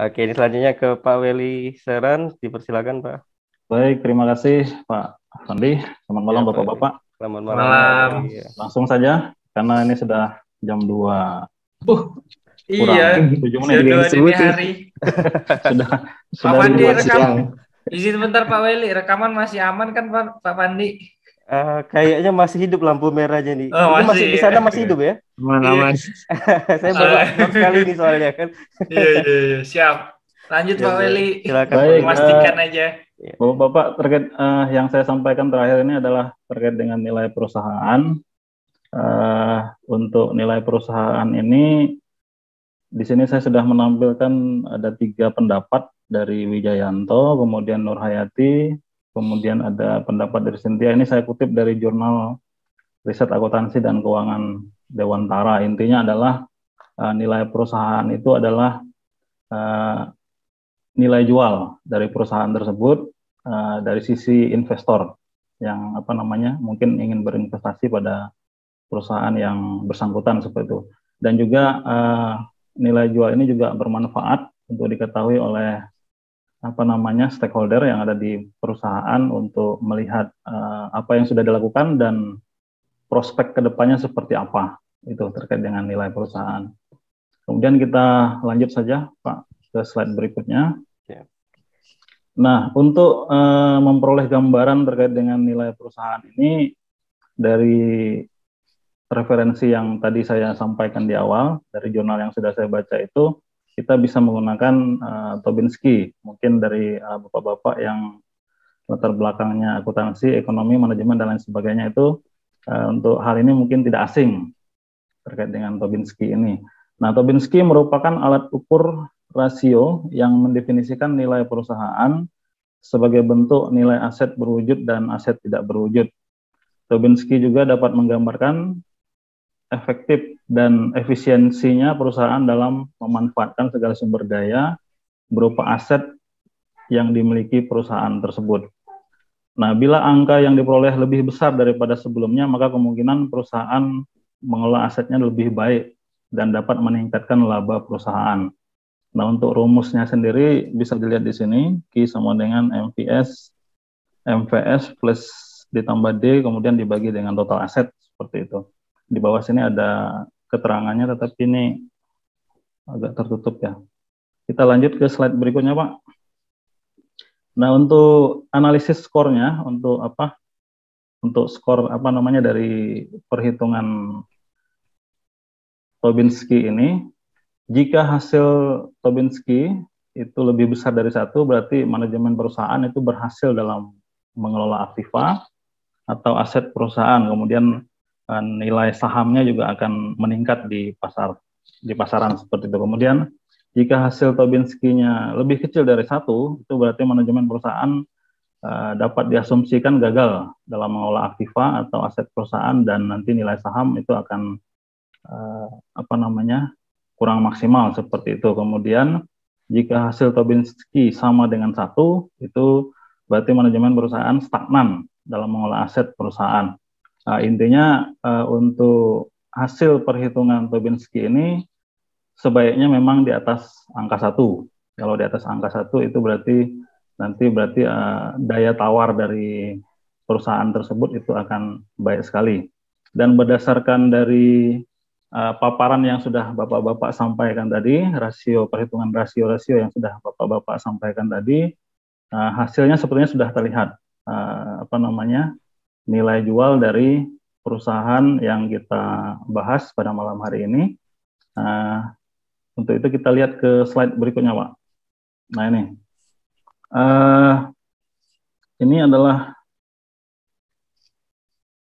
Oke, ini selanjutnya ke Pak Weli Seran, dipersilakan Pak. Baik, terima kasih Pak Sandi. Selamat malam ya, Bapak-Bapak. Ya, Selamat malam. malam. Iya. Langsung saja, karena ini sudah jam 2. Uh, kurang iya, sudah 2 hari. sudah, sudah Pak Pandi rekam. Izin bentar Pak Weli, rekaman masih aman kan Pak, Pak Pandi? Eh, kayaknya masih hidup lampu merahnya nih. Oh, masih, masih ya. di sana iya. masih hidup ya? mana aman. Iya. Saya baru uh, sekali nih soalnya kan. iya, iya, iya, siap. Lanjut iya, Pak Weli. Silakan Baik, uh, aja. Bapak, oh, Bapak terkait uh, yang saya sampaikan terakhir ini adalah terkait dengan nilai perusahaan. Uh, untuk nilai perusahaan ini di sini saya sudah menampilkan ada tiga pendapat dari Wijayanto, kemudian Nurhayati Kemudian ada pendapat dari Cynthia, ini saya kutip dari jurnal riset akuntansi dan keuangan Dewantara. Intinya adalah uh, nilai perusahaan itu adalah uh, nilai jual dari perusahaan tersebut uh, dari sisi investor yang apa namanya mungkin ingin berinvestasi pada perusahaan yang bersangkutan seperti itu. Dan juga uh, nilai jual ini juga bermanfaat untuk diketahui oleh apa namanya stakeholder yang ada di perusahaan untuk melihat uh, apa yang sudah dilakukan dan prospek kedepannya seperti apa itu terkait dengan nilai perusahaan. Kemudian kita lanjut saja Pak ke slide berikutnya. Ya. Nah untuk uh, memperoleh gambaran terkait dengan nilai perusahaan ini dari referensi yang tadi saya sampaikan di awal dari jurnal yang sudah saya baca itu kita bisa menggunakan uh, eh, Tobinski mungkin dari bapak eh, bapak-bapak yang latar belakangnya akuntansi, ekonomi, manajemen dan lain sebagainya itu uh, untuk hal ini mungkin tidak asing terkait dengan Tobinski ini. Nah, Tobinski merupakan alat ukur rasio yang mendefinisikan nilai perusahaan sebagai bentuk nilai aset berwujud dan aset tidak berwujud. Tobinski juga dapat menggambarkan efektif dan efisiensinya perusahaan dalam memanfaatkan segala sumber daya berupa aset yang dimiliki perusahaan tersebut. Nah, bila angka yang diperoleh lebih besar daripada sebelumnya, maka kemungkinan perusahaan mengelola asetnya lebih baik dan dapat meningkatkan laba perusahaan. Nah, untuk rumusnya sendiri bisa dilihat di sini, Q sama dengan MPS, MVS plus ditambah D, kemudian dibagi dengan total aset, seperti itu di bawah sini ada keterangannya, tetapi ini agak tertutup ya. Kita lanjut ke slide berikutnya, Pak. Nah, untuk analisis skornya, untuk apa? Untuk skor apa namanya dari perhitungan Tobinski ini, jika hasil Tobinski itu lebih besar dari satu, berarti manajemen perusahaan itu berhasil dalam mengelola aktiva atau aset perusahaan. Kemudian nilai sahamnya juga akan meningkat di pasar di pasaran seperti itu. Kemudian jika hasil Tobinski-nya lebih kecil dari satu, itu berarti manajemen perusahaan uh, dapat diasumsikan gagal dalam mengelola aktiva atau aset perusahaan dan nanti nilai saham itu akan uh, apa namanya kurang maksimal seperti itu. Kemudian jika hasil Tobinski sama dengan satu, itu berarti manajemen perusahaan stagnan dalam mengelola aset perusahaan. Nah, intinya uh, untuk hasil perhitungan Tobinski ini sebaiknya memang di atas angka satu. Kalau di atas angka satu itu berarti nanti berarti uh, daya tawar dari perusahaan tersebut itu akan baik sekali. Dan berdasarkan dari uh, paparan yang sudah Bapak-bapak sampaikan tadi, rasio perhitungan rasio-rasio yang sudah Bapak-bapak sampaikan tadi, uh, hasilnya sepertinya sudah terlihat uh, apa namanya nilai jual dari perusahaan yang kita bahas pada malam hari ini. Nah, untuk itu kita lihat ke slide berikutnya, Pak. Nah ini, uh, ini adalah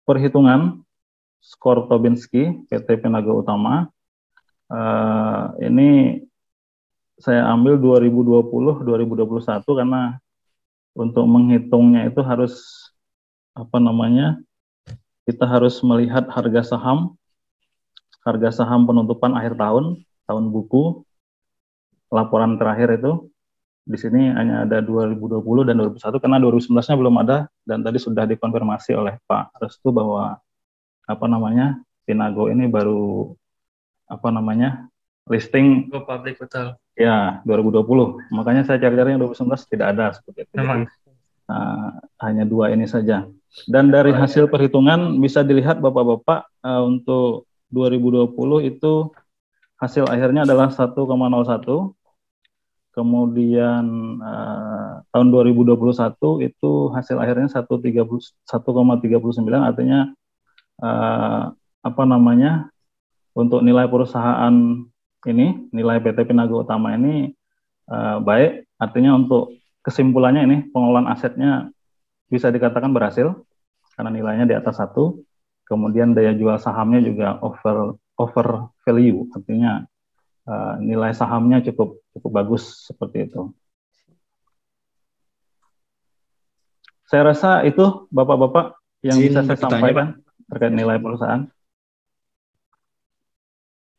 perhitungan skor Tobinski PT Penaga Utama. Uh, ini saya ambil 2020-2021 karena untuk menghitungnya itu harus apa namanya kita harus melihat harga saham harga saham penutupan akhir tahun tahun buku laporan terakhir itu di sini hanya ada 2020 dan 2021 karena 2019-nya belum ada dan tadi sudah dikonfirmasi oleh Pak Restu bahwa apa namanya Pinago ini baru apa namanya listing go public betul. Ya, 2020. Makanya saya cari-cari yang 2019 tidak ada seperti itu. Nah, hanya dua ini saja. Dan dari hasil perhitungan bisa dilihat Bapak-bapak uh, untuk 2020 itu hasil akhirnya adalah 1,01. Kemudian uh, tahun 2021 itu hasil akhirnya 1,39 artinya uh, apa namanya? Untuk nilai perusahaan ini, nilai PT Pinago Utama ini uh, baik, artinya untuk kesimpulannya ini pengelolaan asetnya bisa dikatakan berhasil karena nilainya di atas satu. Kemudian daya jual sahamnya juga over over value, artinya uh, nilai sahamnya cukup cukup bagus seperti itu. Saya rasa itu bapak-bapak yang Jin, bisa saya sampaikan Pak. terkait nilai perusahaan.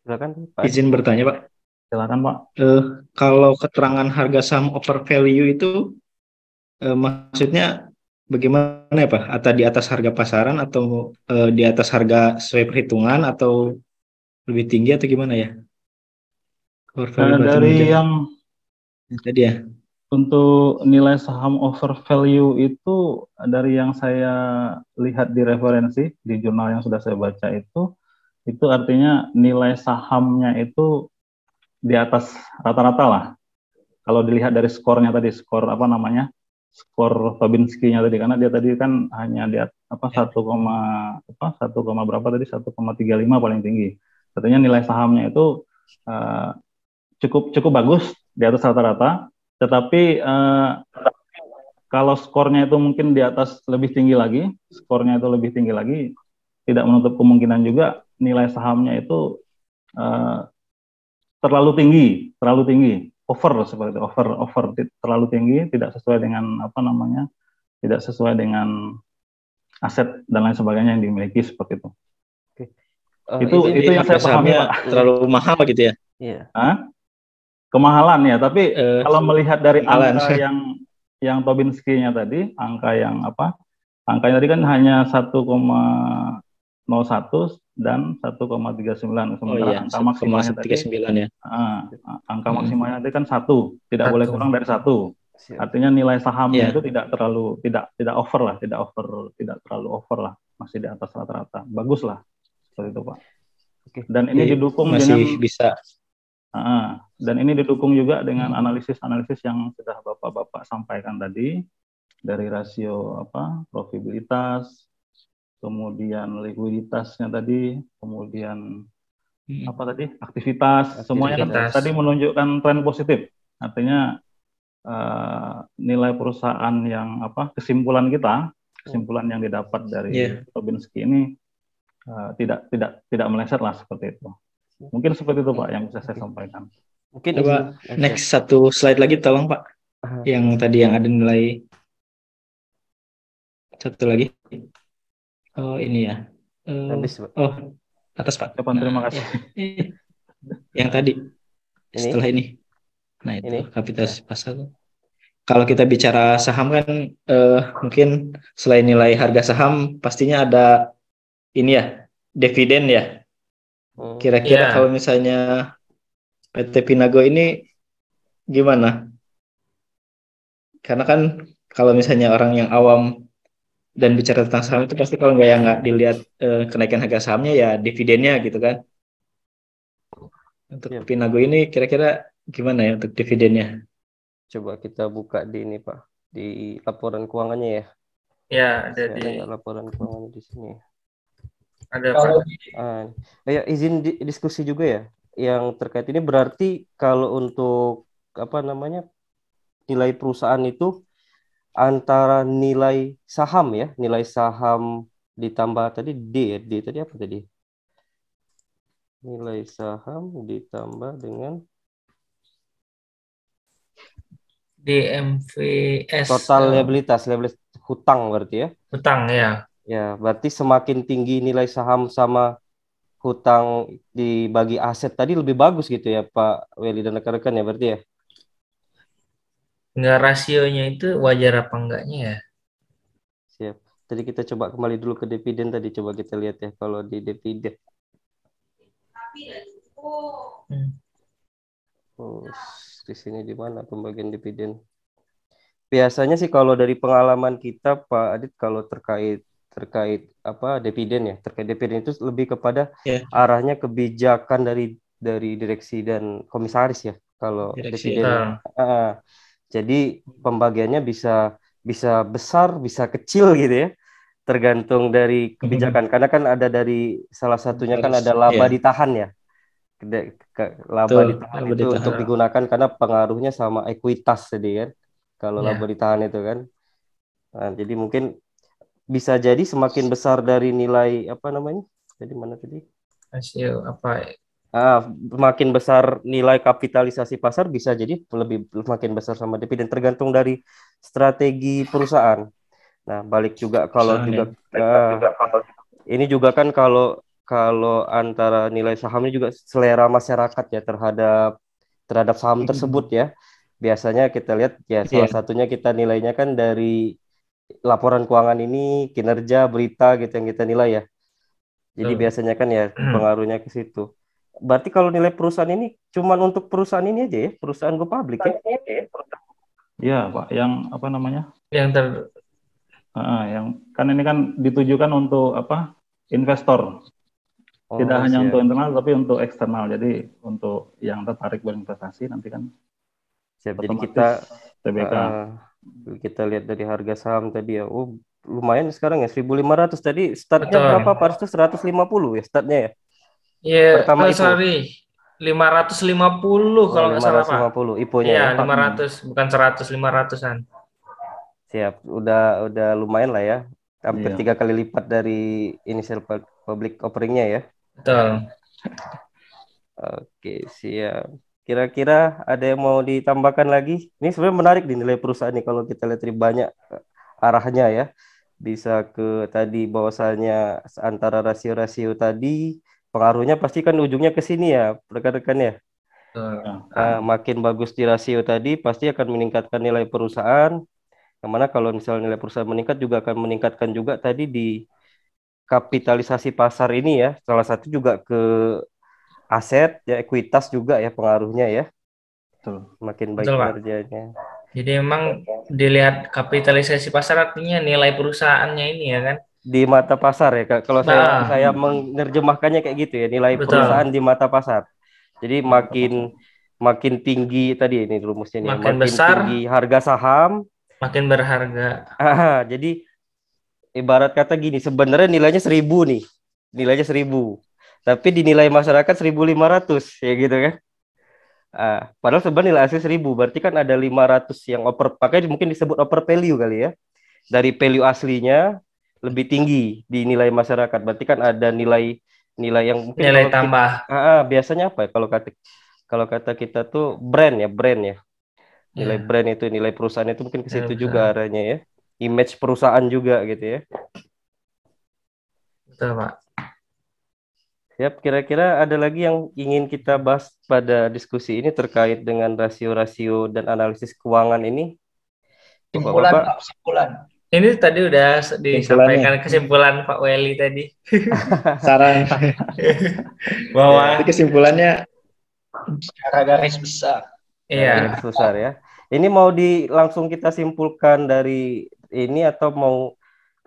Silakan Pak. Izin bertanya Pak. Silakan Pak. Uh, kalau keterangan harga saham over value itu uh, maksudnya bagaimana ya Pak? Atau di atas harga pasaran atau e, di atas harga sesuai perhitungan atau lebih tinggi atau gimana ya? Nah, dari yang ya, tadi ya. Untuk nilai saham over value itu dari yang saya lihat di referensi di jurnal yang sudah saya baca itu itu artinya nilai sahamnya itu di atas rata-rata lah. Kalau dilihat dari skornya tadi skor apa namanya? skor Fabinski-nya tadi karena dia tadi kan hanya di apa 1, ya. apa 1, berapa tadi 1,35 paling tinggi. Katanya nilai sahamnya itu uh, cukup cukup bagus di atas rata-rata, tetapi uh, kalau skornya itu mungkin di atas lebih tinggi lagi, skornya itu lebih tinggi lagi, tidak menutup kemungkinan juga nilai sahamnya itu uh, terlalu tinggi, terlalu tinggi over seperti itu, over over terlalu tinggi tidak sesuai dengan apa namanya tidak sesuai dengan aset dan lain sebagainya yang dimiliki seperti itu. Oke. Uh, itu itu yang saya pahami pak. Terlalu mahal gitu ya? Iya. Hah? Kemahalan ya, tapi uh, kalau melihat dari angka yang yang Tobinski-nya tadi, angka yang apa? Angkanya tadi kan hanya 1,01 dan 1,39 sementara oh, iya. angka maksimalnya 39, tadi ya. Ah, ah, angka hmm. maksimalnya tadi kan satu tidak satu. boleh kurang dari satu artinya nilai sahamnya yeah. itu tidak terlalu tidak tidak over lah tidak over tidak terlalu over lah masih di atas rata-rata bagus lah seperti itu pak Oke. dan ini Jadi, didukung masih dengan bisa uh, dan ini didukung juga dengan hmm. analisis-analisis yang sudah bapak-bapak sampaikan tadi dari rasio apa profitabilitas kemudian likuiditasnya tadi, kemudian hmm. apa tadi aktivitas, aktivitas. semuanya kan tadi menunjukkan tren positif. Artinya uh, nilai perusahaan yang apa kesimpulan kita, kesimpulan yang didapat dari yeah. Robinski ini uh, tidak tidak tidak meleset lah seperti itu. Mungkin seperti itu Pak yang bisa saya sampaikan. Mungkin coba next satu slide lagi tolong Pak. Yang tadi yang ada nilai satu lagi. Oh, ini ya. Eh, Habis, Pak. Oh, atas Pak. Depan, terima nah, kasih. Ya. yang tadi. Ini? Setelah ini. Nah, itu ini? kapitalis ya. pasar. Kalau kita bicara saham kan uh, mungkin selain nilai harga saham pastinya ada ini ya, dividen ya. Hmm. Kira-kira yeah. kalau misalnya PT Pinago ini gimana? Karena kan kalau misalnya orang yang awam dan bicara tentang saham itu pasti kalau nggak ya nggak dilihat uh, kenaikan harga sahamnya ya dividennya gitu kan. Untuk ya. Pinago ini kira-kira gimana ya untuk dividennya? Coba kita buka di ini Pak, di laporan keuangannya ya. Ya, ada di ada laporan keuangan di sini. Ada kalau... Ah, ya izin di, diskusi juga ya yang terkait ini berarti kalau untuk apa namanya nilai perusahaan itu antara nilai saham ya, nilai saham ditambah tadi D ya, D tadi apa tadi? Nilai saham ditambah dengan DMVS total liabilitas, liabilitas hutang berarti ya. Hutang ya. Ya, berarti semakin tinggi nilai saham sama hutang dibagi aset tadi lebih bagus gitu ya Pak Weli dan rekan-rekan ya berarti ya? nggak rasionya itu wajar apa enggaknya ya? Siap. Jadi kita coba kembali dulu ke dividen tadi coba kita lihat ya kalau di dividen. tapi ya, Hmm. Oh, di sini di mana pembagian dividen? Biasanya sih kalau dari pengalaman kita Pak Adit kalau terkait terkait apa dividen ya terkait dividen itu lebih kepada yeah. arahnya kebijakan dari dari direksi dan komisaris ya kalau direksi dividen. Nah. Uh, jadi pembagiannya bisa bisa besar, bisa kecil gitu ya. Tergantung dari mhm. kebijakan. Karena kan ada dari salah satunya kan ada laba yeah. ditahan ya. Laba Tuh, ditahan laba itu ditahan. untuk digunakan karena pengaruhnya sama ekuitas tadi kan. Kalau yeah. laba ditahan itu kan. Nah, jadi mungkin bisa jadi semakin besar dari nilai apa namanya? Jadi mana tadi? Hasil apa ah, makin besar nilai kapitalisasi pasar bisa jadi lebih makin besar sama dividen tergantung dari strategi perusahaan. Nah, balik juga kalau juga uh, ini juga kan kalau kalau antara nilai sahamnya juga selera masyarakat ya terhadap terhadap saham hmm. tersebut ya. Biasanya kita lihat ya iya. salah satunya kita nilainya kan dari laporan keuangan ini, kinerja, berita gitu yang kita nilai ya. Jadi so. biasanya kan ya hmm. pengaruhnya ke situ berarti kalau nilai perusahaan ini cuma untuk perusahaan ini aja ya, perusahaan go public ya? Ya Pak. Yang apa namanya? Yang ter uh, yang kan ini kan ditujukan untuk apa? Investor. Oh, Tidak siap. hanya untuk internal tapi untuk eksternal. Jadi untuk yang tertarik berinvestasi nanti kan siap. Jadi kita TBK uh, kita lihat dari harga saham tadi ya. Oh, lumayan sekarang ya 1.500 tadi startnya Betul. berapa Pak lima 150 ya startnya ya Iya, pertama oh, sorry. Ibu. 550 oh, kalau nggak salah Pak. 550 iponya. Iya, ya, 500 bukan 100 500-an. Siap, udah udah lumayan lah ya. Hampir iya. tiga kali lipat dari initial public offeringnya ya. Betul. Oke, siap. Kira-kira ada yang mau ditambahkan lagi? Ini sebenarnya menarik di nilai perusahaan nih kalau kita lihat dari banyak eh, arahnya ya. Bisa ke tadi bahwasanya antara rasio-rasio tadi, pengaruhnya pasti kan ujungnya ke sini ya rekan-rekan ya. nah, makin bagus di rasio tadi pasti akan meningkatkan nilai perusahaan. Yang mana kalau misalnya nilai perusahaan meningkat juga akan meningkatkan juga tadi di kapitalisasi pasar ini ya. Salah satu juga ke aset ya ekuitas juga ya pengaruhnya ya. Betul. Makin baik Betul, kerjanya Jadi emang dilihat kapitalisasi pasar artinya nilai perusahaannya ini ya kan di mata pasar ya kalau nah. saya saya menerjemahkannya kayak gitu ya nilai Betul. perusahaan di mata pasar jadi makin makin tinggi tadi ini rumusnya ini makin, makin besar tinggi harga saham makin berharga ah, jadi ibarat kata gini sebenarnya nilainya seribu nih nilainya seribu tapi dinilai masyarakat seribu lima ratus ya gitu kan ah, padahal sebenarnya nilai asli seribu berarti kan ada lima ratus yang over pakai mungkin disebut over value kali ya dari value aslinya lebih tinggi di nilai masyarakat. Berarti kan ada nilai nilai yang mungkin nilai tambah. Ah, ah, biasanya apa ya kalau kata kalau kata kita tuh brand ya, brand ya. Nilai yeah. Hmm. brand itu nilai perusahaan itu mungkin ke situ yeah, juga arahnya ya. Image perusahaan juga gitu ya. Betul, Pak. Siap, kira-kira ada lagi yang ingin kita bahas pada diskusi ini terkait dengan rasio-rasio dan analisis keuangan ini? Simpulan, Pak, simpulan. Ini tadi udah disampaikan kesimpulan Pak Weli tadi. Saran bahwa ya, kesimpulannya secara garis besar. Iya, garis besar ya. Ini mau di langsung kita simpulkan dari ini atau mau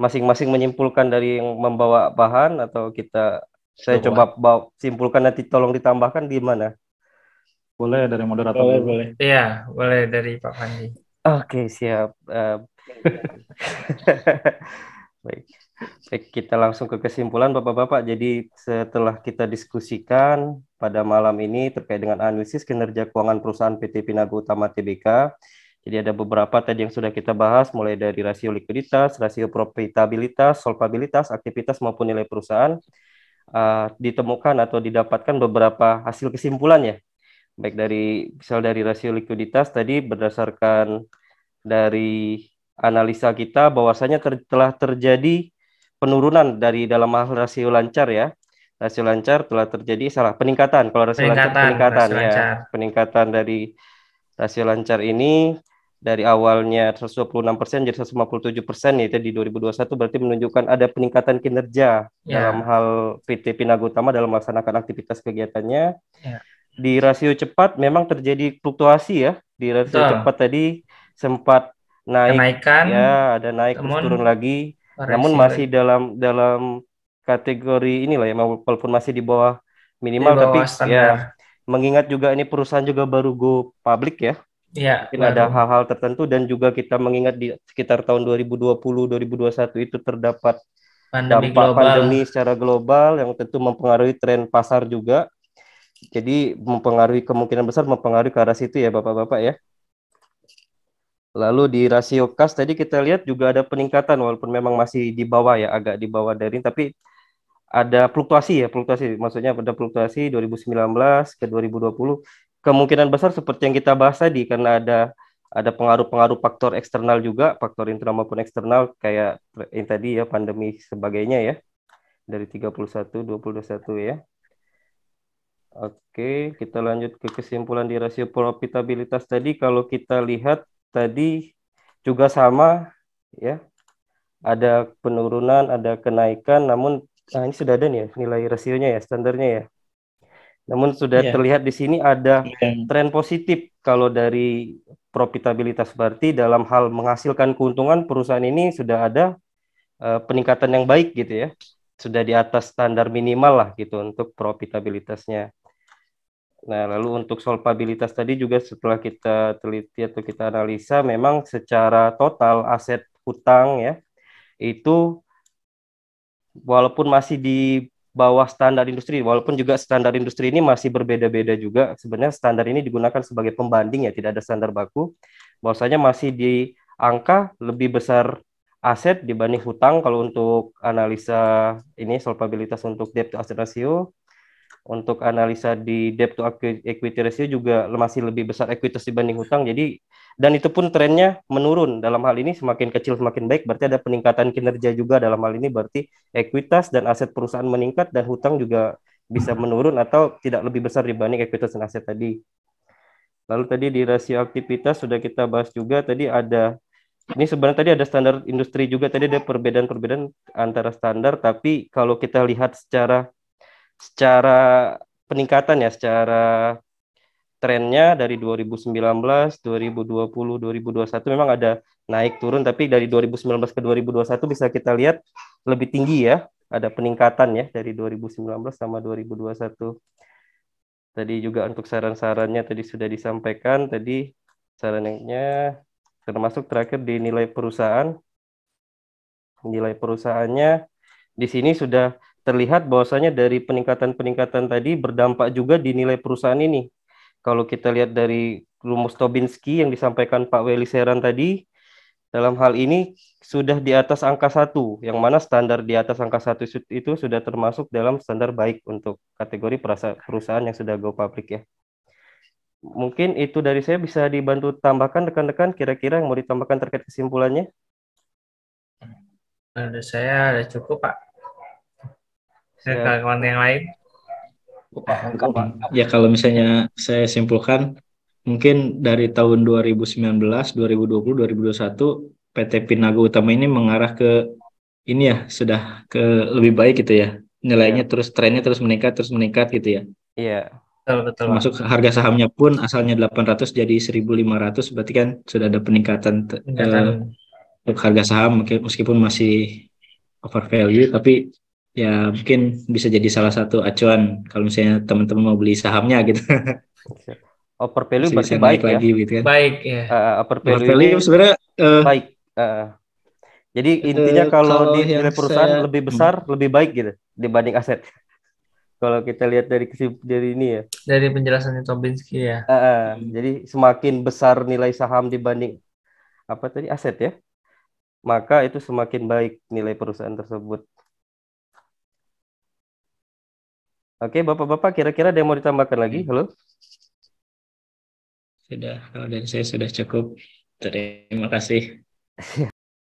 masing-masing menyimpulkan dari yang membawa bahan atau kita saya coba, coba bawa, simpulkan nanti tolong ditambahkan di mana Boleh dari moderator. Boleh, boleh. Iya, boleh dari Pak Pandi. Oke, okay, siap. Uh, Baik. Baik, kita langsung ke kesimpulan Bapak-bapak. Jadi setelah kita diskusikan pada malam ini terkait dengan analisis kinerja keuangan perusahaan PT Pinago Utama Tbk, jadi ada beberapa tadi yang sudah kita bahas, mulai dari rasio likuiditas, rasio profitabilitas, solvabilitas, aktivitas maupun nilai perusahaan. Uh, ditemukan atau didapatkan beberapa hasil kesimpulan ya, baik dari misal dari rasio likuiditas tadi berdasarkan dari analisa kita bahwasanya ter, telah terjadi penurunan dari dalam hal rasio lancar ya. Rasio lancar telah terjadi salah peningkatan. Kalau rasio peningkatan, lancar peningkatan ya. Lancar. Peningkatan dari rasio lancar ini dari awalnya 126% jadi 157% yaitu di 2021 berarti menunjukkan ada peningkatan kinerja yeah. dalam hal PT Utama dalam melaksanakan aktivitas kegiatannya. Yeah. Di rasio cepat memang terjadi fluktuasi ya. Di rasio Betul. cepat tadi sempat naik kenaikan ya ada naik namun, terus turun lagi namun masih baik. dalam dalam kategori inilah ya walaupun masih di bawah minimal di bawah tapi ya, standar. ya mengingat juga ini perusahaan juga baru go public ya Ya, mungkin baru. ada hal-hal tertentu dan juga kita mengingat di sekitar tahun 2020 2021 itu terdapat pandemi dampak global. pandemi secara global yang tentu mempengaruhi tren pasar juga. Jadi mempengaruhi kemungkinan besar mempengaruhi ke arah situ ya Bapak-bapak ya. Lalu di rasio kas tadi kita lihat juga ada peningkatan walaupun memang masih di bawah ya, agak di bawah dari tapi ada fluktuasi ya, fluktuasi. Maksudnya ada fluktuasi 2019 ke 2020. Kemungkinan besar seperti yang kita bahas tadi karena ada ada pengaruh-pengaruh faktor eksternal juga, faktor internal maupun eksternal kayak yang tadi ya pandemi sebagainya ya. Dari 31 2021 ya. Oke, kita lanjut ke kesimpulan di rasio profitabilitas tadi kalau kita lihat tadi juga sama ya. Ada penurunan, ada kenaikan, namun nah ini sudah ada nih ya nilai rasionya ya, standarnya ya. Namun sudah yeah. terlihat di sini ada yeah. tren positif kalau dari profitabilitas berarti dalam hal menghasilkan keuntungan perusahaan ini sudah ada uh, peningkatan yang baik gitu ya. Sudah di atas standar minimal lah gitu untuk profitabilitasnya. Nah, lalu untuk solvabilitas tadi juga setelah kita teliti atau kita analisa memang secara total aset hutang ya itu walaupun masih di bawah standar industri, walaupun juga standar industri ini masih berbeda-beda juga. Sebenarnya standar ini digunakan sebagai pembanding ya, tidak ada standar baku. Bahwasanya masih di angka lebih besar aset dibanding hutang kalau untuk analisa ini solvabilitas untuk debt to asset ratio untuk analisa di debt to equity ratio juga masih lebih besar ekuitas dibanding hutang. Jadi dan itu pun trennya menurun. Dalam hal ini semakin kecil semakin baik, berarti ada peningkatan kinerja juga dalam hal ini berarti ekuitas dan aset perusahaan meningkat dan hutang juga bisa hmm. menurun atau tidak lebih besar dibanding ekuitas dan aset tadi. Lalu tadi di rasio aktivitas sudah kita bahas juga tadi ada ini sebenarnya tadi ada standar industri juga tadi ada perbedaan-perbedaan antara standar tapi kalau kita lihat secara secara peningkatan ya secara trennya dari 2019, 2020, 2021 memang ada naik turun tapi dari 2019 ke 2021 bisa kita lihat lebih tinggi ya, ada peningkatan ya dari 2019 sama 2021. Tadi juga untuk saran-sarannya tadi sudah disampaikan, tadi sarannya termasuk terakhir di nilai perusahaan. Nilai perusahaannya di sini sudah terlihat bahwasanya dari peningkatan-peningkatan tadi berdampak juga di nilai perusahaan ini. Kalau kita lihat dari rumus Tobinski yang disampaikan Pak Weli Seran tadi, dalam hal ini sudah di atas angka satu, yang mana standar di atas angka satu itu sudah termasuk dalam standar baik untuk kategori perusahaan yang sudah go public ya. Mungkin itu dari saya bisa dibantu tambahkan rekan-rekan kira-kira yang mau ditambahkan terkait kesimpulannya. Menurut saya ada cukup Pak kawan yang lain ya kalau misalnya saya simpulkan mungkin dari tahun 2019 2020 2021 PT Pinago Utama ini mengarah ke ini ya sudah ke lebih baik gitu ya nilainya yeah. terus trennya terus meningkat terus meningkat gitu ya iya yeah. betul betul masuk harga sahamnya pun asalnya 800 jadi 1500 berarti kan sudah ada peningkatan eh, untuk harga saham meskipun masih over value tapi ya mungkin bisa jadi salah satu acuan kalau misalnya teman-teman mau beli sahamnya gitu. Over value berarti baik ya. Lagi, gitu kan. Baik ya. Eh, eh, uh, value, value sebenarnya uh, baik. Uh, jadi intinya uh, kalau, kalau di nilai perusahaan saya, lebih hmm. besar hmm. lebih baik gitu dibanding aset. kalau kita lihat dari dari ini ya. Dari penjelasannya Tobinski ya. Uh, uh, hmm. Jadi semakin besar nilai saham dibanding apa tadi aset ya, maka itu semakin baik nilai perusahaan tersebut Oke, Bapak-bapak kira-kira ada yang mau ditambahkan lagi? Hmm. Halo. Sudah, kalau dari saya sudah cukup. Terima kasih.